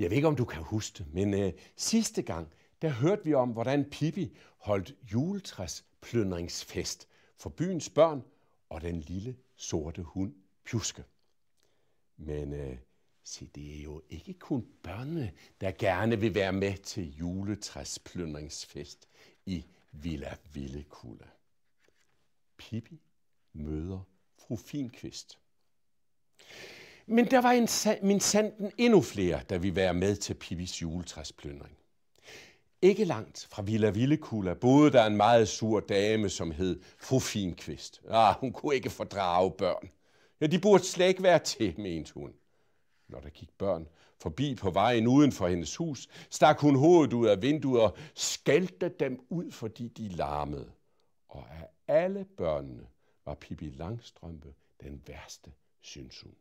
Jeg ved ikke, om du kan huske det, men øh, sidste gang, der hørte vi om, hvordan Pippi holdt juletræs plyndringsfest for byens børn og den lille sorte hund Pjuske. Men øh, se, det er jo ikke kun børnene, der gerne vil være med til juletræsplyndringsfest i Villa Villekulla. Pippi møder fru Finkvist. Men der var en, min sanden endnu flere, der ville være med til Pippis juletræsplyndring. Ikke langt fra Villa Villekula boede der en meget sur dame, som hed Fru Finkvist. Ah, hun kunne ikke fordrage børn. Ja, de burde slet ikke være til, mente hun. Når der gik børn forbi på vejen uden for hendes hus, stak hun hovedet ud af vinduet og skældte dem ud, fordi de larmede. Og af alle børnene var Pippi Langstrømpe den værste, synes hun.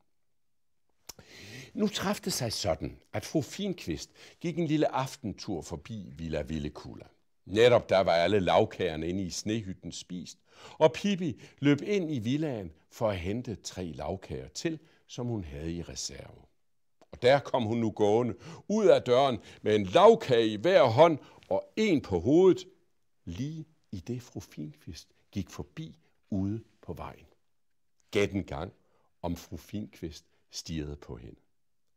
Nu træffede sig sådan, at fru Finkvist gik en lille aftentur forbi Villa Villekula. Netop der var alle lavkagerne inde i snehytten spist, og Pippi løb ind i villaen for at hente tre lavkager til, som hun havde i reserve. Og der kom hun nu gående ud af døren med en lavkage i hver hånd og en på hovedet, lige i det fru Finkvist gik forbi ude på vejen. Gæt en gang, om fru Finkvist stirrede på hende.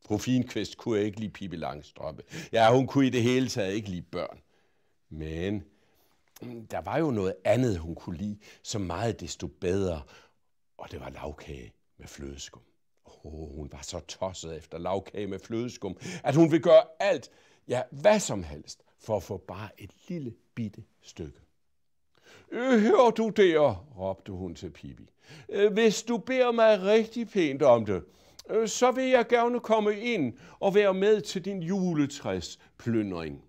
Fru Finkvist kunne ikke lide Pippi Langstrømpe. Ja, hun kunne i det hele taget ikke lide børn. Men mm, der var jo noget andet, hun kunne lide, så meget desto bedre. Og det var lavkage med flødeskum. Åh, oh, hun var så tosset efter lavkage med flødeskum, at hun ville gøre alt, ja, hvad som helst, for at få bare et lille bitte stykke. Øh, Hør du der, råbte hun til Pippi. Øh, hvis du beder mig rigtig pænt om det, Øh, så vil jeg gerne komme ind og være med til din juletræsplyndring.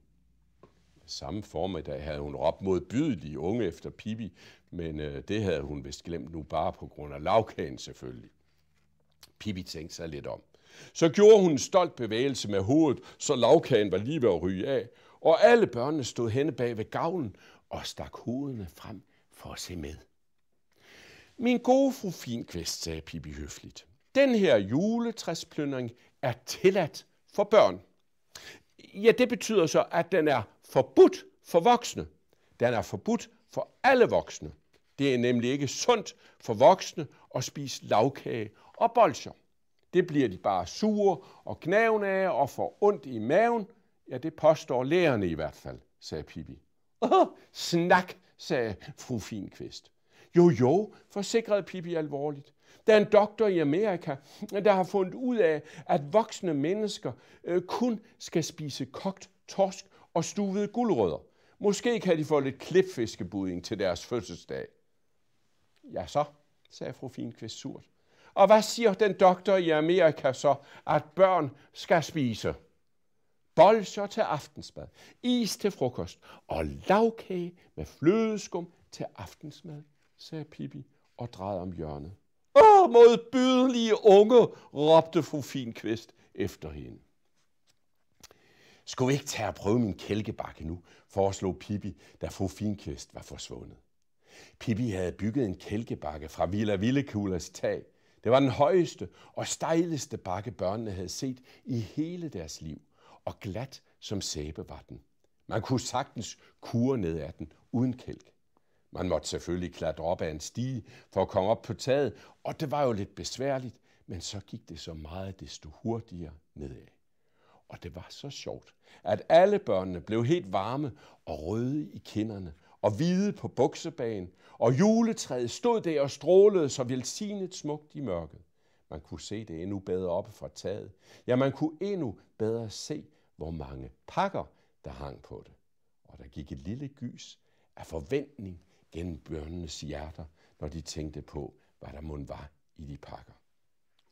Samme formiddag havde hun råbt mod bydelige unge efter Pippi, men øh, det havde hun vist glemt nu bare på grund af lavkagen selvfølgelig. Pippi tænkte sig lidt om. Så gjorde hun en stolt bevægelse med hovedet, så lavkagen var lige ved at ryge af, og alle børnene stod henne bag ved gavlen og stak hovedene frem for at se med. Min gode fru Finkvist, sagde Pippi høfligt, den her juletræsplyndring er tilladt for børn. Ja, det betyder så, at den er forbudt for voksne. Den er forbudt for alle voksne. Det er nemlig ikke sundt for voksne at spise lavkage og bolcher. Det bliver de bare sure og gnavne af og får ondt i maven. Ja, det påstår lærerne i hvert fald, sagde Pippi. Åh, snak, sagde fru Finkvist. Jo, jo, forsikrede Pippi alvorligt. Der er en doktor i Amerika, der har fundet ud af, at voksne mennesker øh, kun skal spise kogt torsk og stuvede guldrødder. Måske kan de få lidt klipfiskebudding til deres fødselsdag. Ja så, sagde fru Finkvist surt. Og hvad siger den doktor i Amerika så, at børn skal spise? Bolsjer til aftensmad, is til frokost og lavkage med flødeskum til aftensmad sagde Pippi og drejede om hjørnet. Åh, modbydelige unge, råbte fru Finkvist efter hende. Skulle vi ikke tage og prøve min kælkebakke nu, foreslog Pippi, da fru Finkvist var forsvundet. Pippi havde bygget en kælkebakke fra Villa Villekulas tag. Det var den højeste og stejleste bakke, børnene havde set i hele deres liv, og glat som sæbe var den. Man kunne sagtens kure ned ad den uden kælk. Man måtte selvfølgelig klatre op ad en stige for at komme op på taget, og det var jo lidt besværligt, men så gik det så meget desto hurtigere nedad. Og det var så sjovt, at alle børnene blev helt varme og røde i kinderne og hvide på buksebanen, og juletræet stod der og strålede så velsignet smukt i mørket. Man kunne se det endnu bedre oppe fra taget. Ja, man kunne endnu bedre se, hvor mange pakker, der hang på det. Og der gik et lille gys af forventning gennem børnenes hjerter, når de tænkte på, hvad der mund var i de pakker.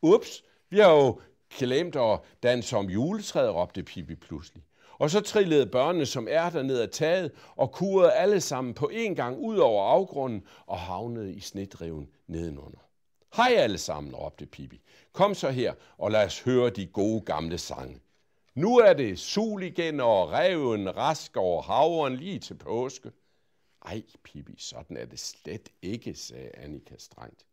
Ups, vi har jo glemt at danse om juletræet, råbte Pippi pludselig. Og så trillede børnene som ærter ned ad taget og kurede alle sammen på en gang ud over afgrunden og havnede i snedreven nedenunder. Hej alle sammen, råbte Pippi. Kom så her, og lad os høre de gode gamle sange. Nu er det sul igen og reven rask over havren lige til påske. Ej, Pippi, sådan er det slet ikke, sagde Annika strengt.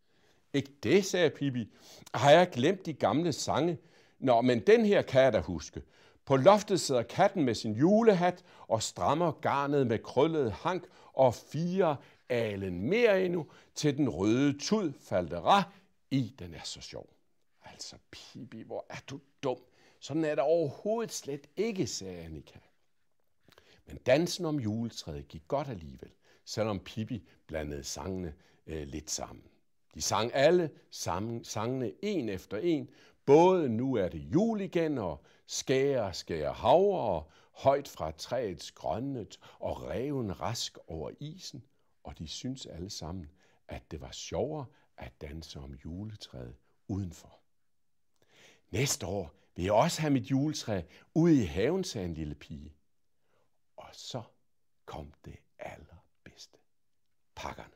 Ikke det, sagde Pippi. Har jeg glemt de gamle sange? Nå, men den her kan jeg da huske. På loftet sidder katten med sin julehat og strammer garnet med krøllet hank og fire alen mere endnu til den røde tud ra I, den er så sjov. Altså, Pippi, hvor er du dum. Sådan er det overhovedet slet ikke, sagde Annika. Men dansen om juletræet gik godt alligevel, selvom Pippi blandede sangene øh, lidt sammen. De sang alle sammen, sangene en efter en, både nu er det jul igen og skære, skære havre og højt fra træets grønnet og reven rask over isen, og de synes alle sammen, at det var sjovere at danse om juletræet udenfor. Næste år vil jeg også have mit juletræ ude i haven, sagde en lille pige. Og så kom det allerbedste. Pakkerne.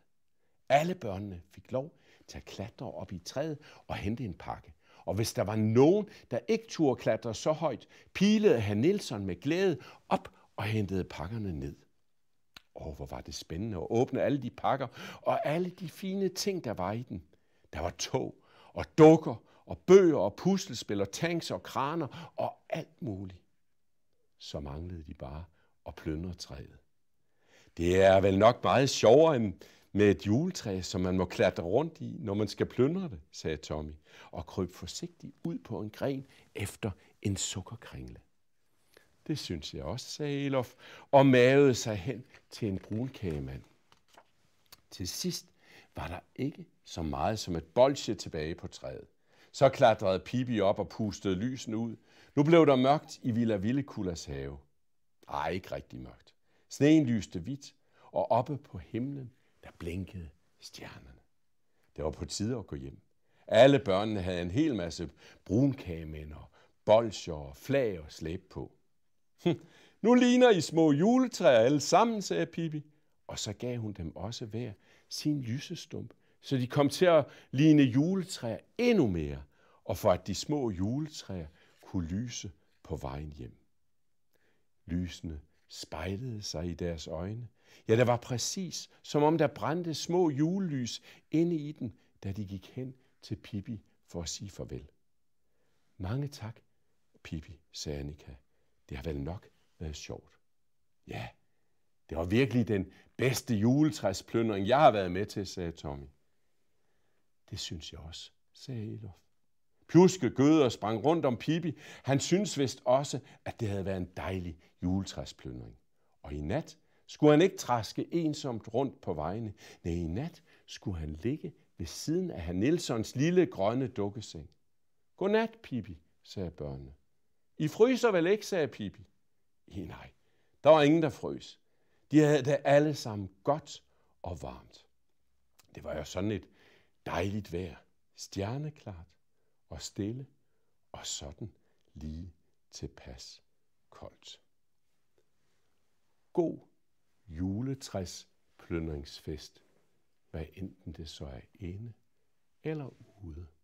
Alle børnene fik lov til at klatre op i træet og hente en pakke. Og hvis der var nogen, der ikke turde klatre så højt, pilede han Nielsen med glæde op og hentede pakkerne ned. Åh, hvor var det spændende at åbne alle de pakker og alle de fine ting, der var i den. Der var tog og dukker og bøger og puslespil og tanks og kraner og alt muligt. Så manglede de bare og plyndre træet. Det er vel nok meget sjovere end med et juletræ, som man må klatre rundt i, når man skal plyndre det, sagde Tommy, og kryb forsigtigt ud på en gren efter en sukkerkringle. Det synes jeg også, sagde Elof, og mavede sig hen til en brunkagemand. Til sidst var der ikke så meget som et bolsje tilbage på træet. Så klatrede Pippi op og pustede lysene ud. Nu blev der mørkt i Villa Villekulas have. Ej, ikke rigtig mørkt. Sneen lyste hvidt, og oppe på himlen, der blinkede stjernerne. Det var på tide at gå hjem. Alle børnene havde en hel masse brunkagemænd og bolsjer og flag og slæb på. Hm, nu ligner I små juletræer alle sammen, sagde Pippi. Og så gav hun dem også hver sin lysestump, så de kom til at ligne juletræer endnu mere, og for at de små juletræer kunne lyse på vejen hjem. Lysene spejlede sig i deres øjne. Ja, det var præcis, som om der brændte små julelys inde i den, da de gik hen til Pippi for at sige farvel. Mange tak, Pippi, sagde Annika. Det har vel nok været sjovt. Ja, det var virkelig den bedste juletræsplyndring, jeg har været med til, sagde Tommy. Det synes jeg også, sagde Elof. Pluske gød og sprang rundt om Pippi. Han syntes vist også, at det havde været en dejlig juletræsplyndring. Og i nat skulle han ikke træske ensomt rundt på vejene. Nej, i nat skulle han ligge ved siden af herr Nilsons lille grønne dukkeseng. Godnat, Pippi, sagde børnene. I fryser vel ikke, sagde Pippi. I nej, der var ingen, der frøs. De havde det alle sammen godt og varmt. Det var jo sådan et dejligt vejr, stjerneklart og stille og sådan lige tilpas koldt. God juletræs plyndringsfest, hvad enten det så er inde eller ude.